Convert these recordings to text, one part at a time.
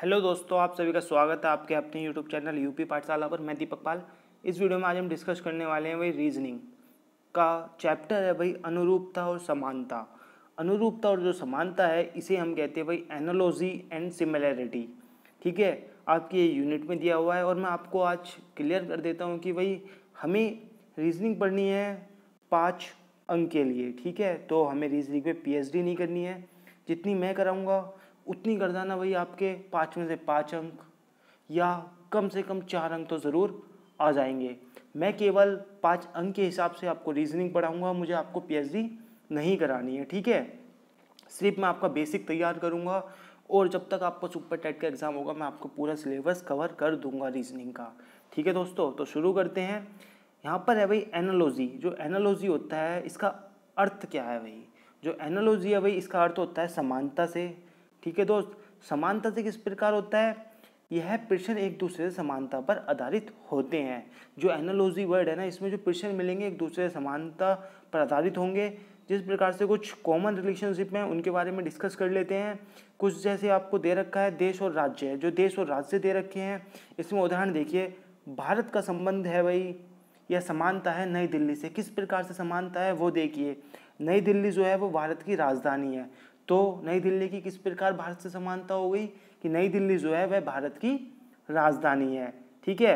hello दोस्तों आप सभी का स्वागत है आपके अपने यूट्यूब चैनल यूपी पाठशाला पर मैं दीपक पाल इस वीडियो में आज हम डिस्कस करने वाले हैं भाई रीजनिंग का चैप्टर है भाई अनुरूपता और समानता अनुरूपता और जो समानता है इसे हम कहते हैं भाई एनोलॉजी एंड सिमिलैरिटी ठीक है आपकी ये यूनिट में दिया हुआ है और मैं आपको आज क्लियर कर देता हूँ कि भाई हमें रीजनिंग पढ़नी है पाँच अंक के लिए ठीक है तो हमें रीजनिंग में पी नहीं करनी है जितनी मैं कराऊँगा उतनी गर्दाना वही आपके पाँच में से पाँच अंक या कम से कम चार अंक तो ज़रूर आ जाएंगे मैं केवल पाँच अंक के हिसाब से आपको रीजनिंग पढ़ाऊँगा मुझे आपको पी नहीं करानी है ठीक है सिर्फ मैं आपका बेसिक तैयार करूँगा और जब तक आपका सुपर टेट का एग्ज़ाम होगा मैं आपको पूरा सिलेबस कवर कर दूंगा रीजनिंग का ठीक है दोस्तों तो शुरू करते हैं यहाँ पर है भाई एनालॉजी जो एनालॉजी होता है इसका अर्थ क्या है भाई जो एनालॉजी है भाई इसका अर्थ होता है समानता से ठीक है दोस्त समानता से किस प्रकार होता है यह प्रश्न एक दूसरे से समानता पर आधारित होते हैं जो एनोलॉजी वर्ड है ना इसमें जो प्रश्न मिलेंगे एक दूसरे समानता पर आधारित होंगे जिस प्रकार से कुछ कॉमन रिलेशनशिप हैं उनके बारे में डिस्कस कर लेते हैं कुछ जैसे आपको दे रखा है देश और राज्य है जो देश और राज्य दे रखे हैं इसमें उदाहरण देखिए भारत का संबंध है भाई यह समानता है नई दिल्ली से किस प्रकार से समानता है वो देखिए नई दिल्ली जो है वो भारत की राजधानी है तो नई दिल्ली की किस प्रकार भारत से समानता हो गई कि नई दिल्ली जो है वह भारत की राजधानी है ठीक है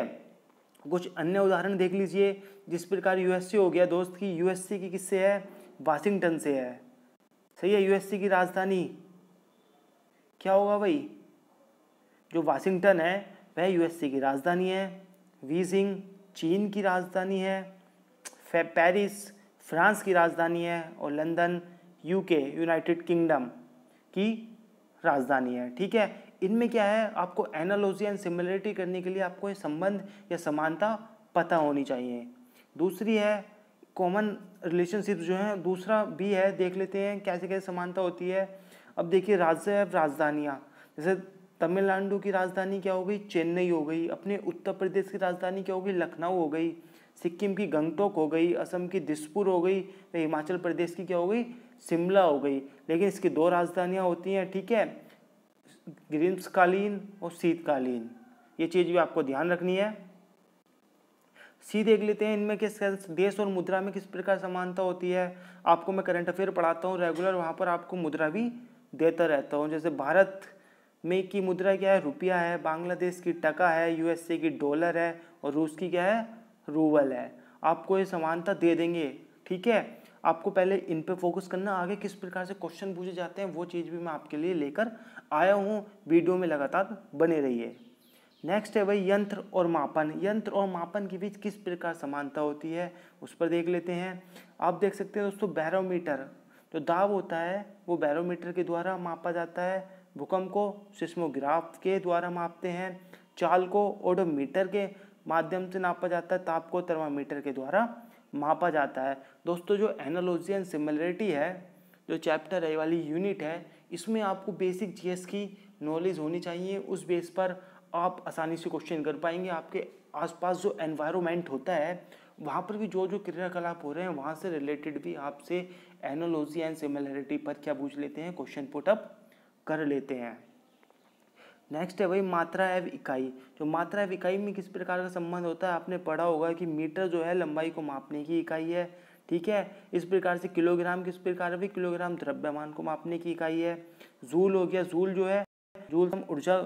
कुछ अन्य उदाहरण देख लीजिए जिस प्रकार यूएसए हो गया दोस्त की यूएसए की किससे है वाशिंगटन से है सही है यूएसए की राजधानी क्या होगा भाई जो वाशिंगटन है वह यूएसए की राजधानी है बीजिंग चीन की राजधानी है पेरिस फ्रांस की राजधानी है और लंदन यूके यूनाइटेड किंगडम की राजधानी है ठीक है इनमें क्या है आपको एनालॉजी एंड सिमिलरिटी करने के लिए आपको ये संबंध या समानता पता होनी चाहिए दूसरी है कॉमन रिलेशनशिप जो है दूसरा भी है देख लेते हैं कैसे कैसे समानता होती है अब देखिए राज्य राजधानियाँ जैसे तमिलनाडु की राजधानी क्या हो गई चेन्नई हो गई अपने उत्तर प्रदेश की राजधानी क्या हो गई लखनऊ हो गई सिक्किम की गंगटोक हो गई असम की दिसपुर हो गई हिमाचल प्रदेश की क्या हो गई शिमला हो गई लेकिन इसकी दो राजधानियाँ होती हैं ठीक है ग्रीष्मकालीन और शीतकालीन ये चीज़ भी आपको ध्यान रखनी है सी देख लेते हैं इनमें किस देश और मुद्रा में किस प्रकार समानता होती है आपको मैं करंट अफेयर पढ़ाता हूँ रेगुलर वहाँ पर आपको मुद्रा भी देता रहता हूँ जैसे भारत में की मुद्रा क्या है रुपया है बांग्लादेश की टका है यूएसए की डॉलर है और रूस की क्या है रूबल है आपको ये समानता दे देंगे ठीक है आपको पहले इन पे फोकस करना आगे किस प्रकार से क्वेश्चन पूछे जाते हैं वो चीज़ भी मैं आपके लिए लेकर आया हूँ वीडियो में लगातार बने रहिए नेक्स्ट है भाई यंत्र और मापन यंत्र और मापन के बीच किस प्रकार समानता होती है उस पर देख लेते हैं आप देख सकते हैं दोस्तों बैरोमीटर जो दाब होता है वो बैरोमीटर के द्वारा मापा जाता है भूकंप को सिस्मोग्राफ के द्वारा मापते हैं चाल को ओडोमीटर के माध्यम से नापा जाता है ताप को थर्मामीटर के द्वारा मापा जाता है दोस्तों जो एनालॉजी एंड सिमिलरिटी है जो चैप्टर है वाली यूनिट है इसमें आपको बेसिक जी की नॉलेज होनी चाहिए उस बेस पर आप आसानी से क्वेश्चन कर पाएंगे आपके आसपास जो एनवायरनमेंट होता है वहाँ पर भी जो जो क्रियाकलाप हो रहे हैं वहाँ से रिलेटेड भी आपसे एनोलॉजी एंड सिमिलरिटी पर क्या पूछ लेते हैं क्वेश्चन पुटअप कर लेते हैं नेक्स्ट है वही मात्रा एव इकाई जो मात्रा एव इकाई में किस प्रकार का संबंध होता है आपने पढ़ा होगा कि मीटर जो है लंबाई को मापने की इकाई है ठीक है इस प्रकार से किलोग्राम किस प्रकार भी किलोग्राम द्रव्यमान को मापने की इकाई है जूल हो गया जूल जो है जूल हम ऊर्जा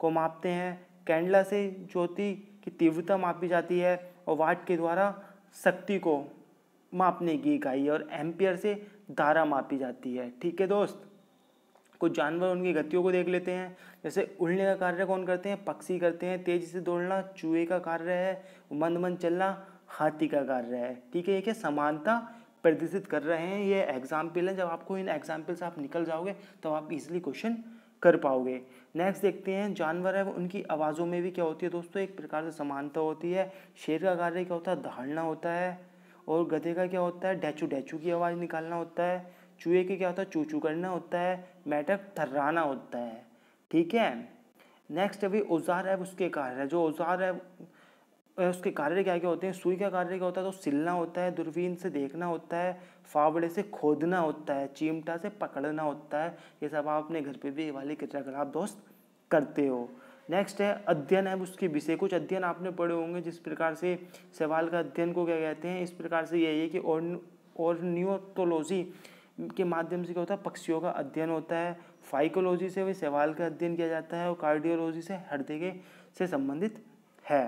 को मापते हैं कैंडला से ज्योति की तीव्रता मापी जाती है और वाट के द्वारा शक्ति को मापने की इकाई और एम्पियर से धारा मापी जाती है ठीक है दोस्त कुछ जानवर उनकी गतियों को देख लेते हैं जैसे उड़ने का कार्य कौन करते हैं पक्षी करते हैं तेज़ी से दौड़ना चूहे का कार्य है मंद मंद चलना हाथी का कार्य है ठीक है ये क्या समानता प्रदर्शित कर रहे हैं ये एग्जाम्पल है जब आपको इन एग्जाम्पल से आप निकल जाओगे तो आप इजिली क्वेश्चन कर पाओगे नेक्स्ट देखते हैं जानवर है उनकी आवाज़ों में भी क्या होती है दोस्तों एक प्रकार से समानता होती है शेर का कार्य क्या होता है धाड़ना होता है और गधे का क्या होता है डैचू डैचू की आवाज़ निकालना होता है चूहे के क्या होता है चूचू करना होता है मैटर थर्राना होता है ठीक है नेक्स्ट अभी औजार है उसके कार्य है जो औजार है उसके कार्य क्या क्या होते हैं सुई का कार्य क्या होता है तो सिलना होता है दूरबीन से देखना होता है फावड़े से खोदना होता है चिमटा से पकड़ना होता है ये सब आप अपने घर पे भी वाली क्रियाकलाप दोस्त करते हो नेक्स्ट है अध्ययन है उसके विषय कुछ अध्ययन आपने पढ़े होंगे जिस प्रकार से सवाल का अध्ययन को क्या कहते हैं इस प्रकार से यही है कि और ऑर्नियोथोलॉजी के माध्यम से क्या होता है पक्षियों का अध्ययन होता है फाइकोलॉजी से भी सवाल का अध्ययन किया जाता है और कार्डियोलॉजी से हृदय के से संबंधित है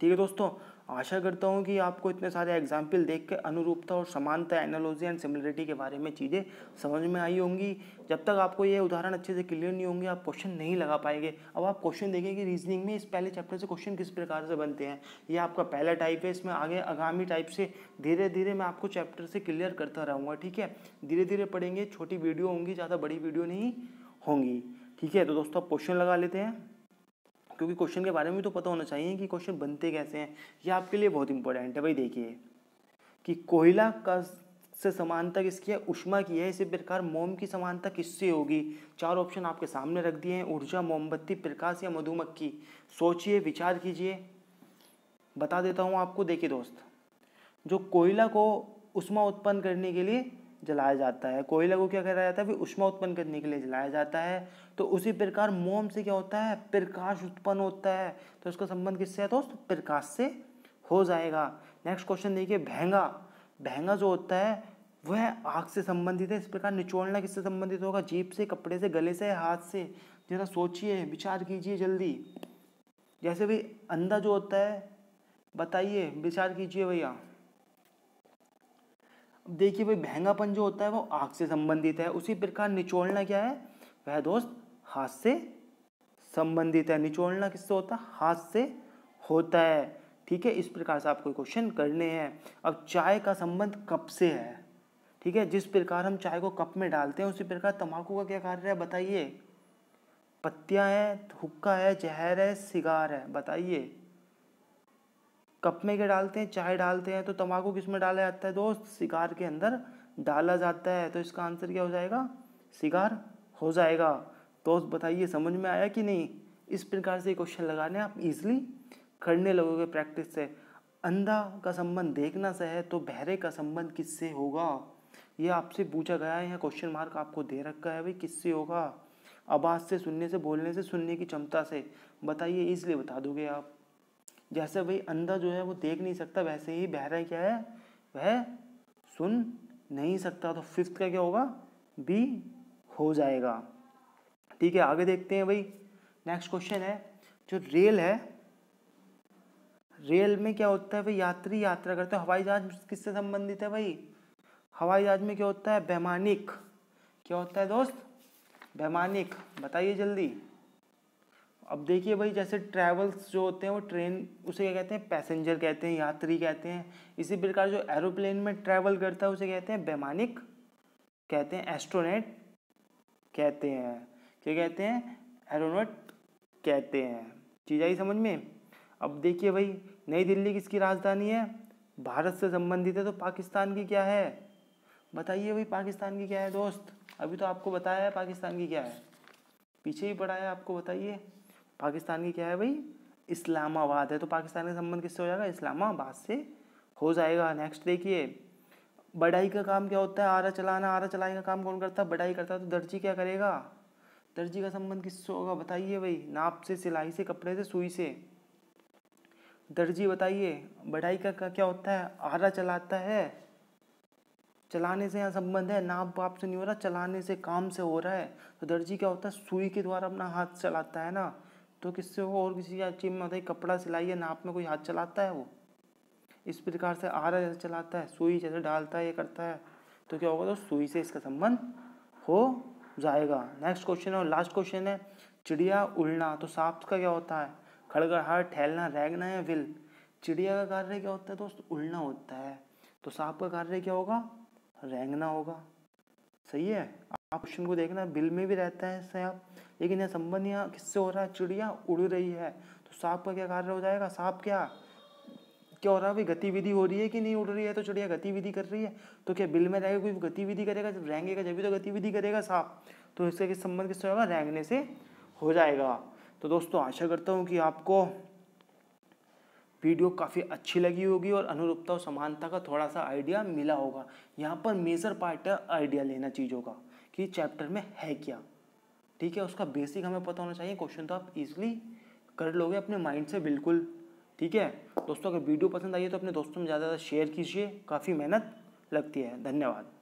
ठीक है दोस्तों आशा करता हूँ कि आपको इतने सारे एग्जाम्पल देख के अनुरूपता और समानता एनोलॉजी एंड सिमिलरिटी के बारे में चीज़ें समझ में आई होंगी जब तक आपको ये उदाहरण अच्छे से क्लियर नहीं होंगे आप क्वेश्चन नहीं लगा पाएंगे अब आप क्वेश्चन देखें कि रीजनिंग में इस पहले चैप्टर से क्वेश्चन किस प्रकार से बनते हैं ये आपका पहला टाइप है इसमें आगे आगामी टाइप से धीरे धीरे मैं आपको चैप्टर से क्लियर करता रहूँगा ठीक है धीरे धीरे पढ़ेंगे छोटी वीडियो होंगी ज़्यादा बड़ी वीडियो नहीं होंगी ठीक है तो दोस्तों आप क्वेश्चन लगा लेते हैं क्योंकि क्वेश्चन के बारे में तो पता होना चाहिए कि क्वेश्चन बनते कैसे हैं ये आपके लिए बहुत इंपॉर्टेंट है भाई देखिए कि कोयला का से समानता किसकी है उष्मा की है इसी प्रकार मोम की समानता किससे होगी चार ऑप्शन आपके सामने रख दिए हैं ऊर्जा मोमबत्ती प्रकाश या मधुमक्खी सोचिए विचार कीजिए बता देता हूँ आपको देखिए दोस्त जो कोयला को उष्मा उत्पन्न करने के लिए जलाया जाता है कोयला को क्या कराया जाता है फिर उष्मा उत्पन्न करने के लिए जलाया जाता है तो उसी प्रकार मोम से क्या होता है प्रकाश उत्पन्न होता है तो उसका संबंध किससे है दोस्त प्रकाश से हो जाएगा नेक्स्ट क्वेश्चन देखिए भैंगा भैंगा जो होता है वह आग से संबंधित है इस प्रकार निचोड़ना किससे संबंधित होगा जीप से कपड़े से गले से हाथ से जरा सोचिए विचार कीजिए जल्दी जैसे भाई अंधा जो होता है बताइए विचार कीजिए भैया देखिए भाई महंगापन जो होता है वो आग से संबंधित है उसी प्रकार निचोड़ना क्या है वह दोस्त हाथ से संबंधित है निचोड़ना किससे होता है हाथ से होता है ठीक है इस प्रकार से आपको क्वेश्चन करने हैं अब चाय का संबंध कप से है ठीक है जिस प्रकार हम चाय को कप में डालते हैं उसी प्रकार तंबाकू का क्या कार्य है बताइए पत्तियां हैं हुक्का है जहर है सिगार है बताइए कप में क्या डालते हैं चाय डालते हैं तो तम्बाकू किस में डाला जाता है दोस्त सिगार के अंदर डाला जाता है तो इसका आंसर क्या हो जाएगा सिगार हो जाएगा दोस्त बताइए समझ में आया कि नहीं इस प्रकार से क्वेश्चन लगाने आप इजिली करने लगोगे प्रैक्टिस से अंधा का संबंध देखना से है तो बहरे का संबंध किससे होगा ये आपसे पूछा गया है यहाँ क्वेश्चन मार्क आपको दे रखा है भाई किससे होगा आवाज़ से सुनने से बोलने से सुनने की क्षमता से बताइए इसलिए बता दोगे आप जैसे भाई अंधा जो है वो देख नहीं सकता वैसे ही बहरा क्या है वह सुन नहीं सकता तो फिफ्थ का क्या होगा बी हो जाएगा ठीक है आगे देखते हैं भाई नेक्स्ट क्वेश्चन है जो रेल है रेल में क्या होता है भाई यात्री यात्रा करते हैं हवाई जहाज किससे संबंधित है भाई हवाई जहाज में क्या होता है वैमानिक क्या होता है दोस्त वैमानिक बताइए जल्दी अब देखिए भाई जैसे ट्रैवल्स जो होते हैं वो ट्रेन उसे क्या कहते हैं पैसेंजर कहते हैं यात्री कहते हैं इसी प्रकार जो एरोप्लेन में ट्रैवल करता है उसे कहते हैं वैमानिक कहते हैं एस्ट्रोनेट कहते हैं क्या कहते हैं एरोनोट कहते हैं चीज़ आई समझ में अब देखिए भाई नई दिल्ली किसकी राजधानी है भारत से संबंधित है तो पाकिस्तान की क्या है बताइए भाई पाकिस्तान की क्या है दोस्त अभी तो आपको बताया है पाकिस्तान की क्या है पीछे ही पड़ा है आपको बताइए पाकिस्तान की क्या है भाई इस्लामाबाद है तो पाकिस्तान का संबंध किससे हो जाएगा इस्लामाबाद से हो जाएगा नेक्स्ट देखिए बढ़ाई का काम क्या होता है आरा चलाना आरा चलाने का काम कौन करता है बढ़ाई करता है तो दर्जी क्या करेगा दर्जी का संबंध किससे होगा बताइए भाई नाप से सिलाई से कपड़े से सुई से दर्जी बताइए बढ़ाई का, का क्या होता है आरा चलाता है चलाने से यहाँ संबंध है नाप वाप से नहीं हो रहा चलाने से काम से हो रहा है तो दर्जी क्या होता है सुई के द्वारा अपना हाथ चलाता है ना तो किससे होगा और किसी का चीज में कपड़ा सिलाई या नाप में कोई हाथ चलाता है वो इस प्रकार से आरा जैसे चलाता है सुई जैसे डालता है ये करता है तो क्या होगा तो सुई से इसका संबंध हो जाएगा नेक्स्ट क्वेश्चन और लास्ट क्वेश्चन है चिड़िया उड़ना तो सांप का क्या होता है खड़गड़ाहट ठहलना रेगना या विल चिड़िया का कार्य क्या होता है दोस्त उड़ना होता है तो सांप का कार्य क्या होगा रेंगना होगा सही है आप क्वेश्चन को देखना बिल में भी रहता है सांप लेकिन यह संबंध यहाँ किससे हो रहा है चिड़िया उड़ रही है तो सांप का क्या कार्य हो जाएगा सांप क्या क्या हो रहा है गतिविधि हो रही है कि नहीं उड़ रही है तो चिड़िया गतिविधि कर रही है तो क्या बिल में रहेगा कोई गतिविधि करेगा जब रेंगेगा जब भी तो गतिविधि करेगा सांप तो इसका किस संबंध किससे होगा रेंगने से हो जाएगा तो दोस्तों आशा करता हूँ कि आपको वीडियो काफ़ी अच्छी लगी होगी और अनुरूपता और समानता का थोड़ा सा आइडिया मिला होगा यहाँ पर मेजर पार्ट आइडिया लेना चीज़ों का कि चैप्टर में है क्या ठीक है उसका बेसिक हमें पता होना चाहिए क्वेश्चन तो आप इजिली कर लोगे अपने माइंड से बिल्कुल ठीक है दोस्तों अगर वीडियो पसंद आई है तो अपने दोस्तों में ज़्यादा ज़्यादा शेयर कीजिए काफ़ी मेहनत लगती है धन्यवाद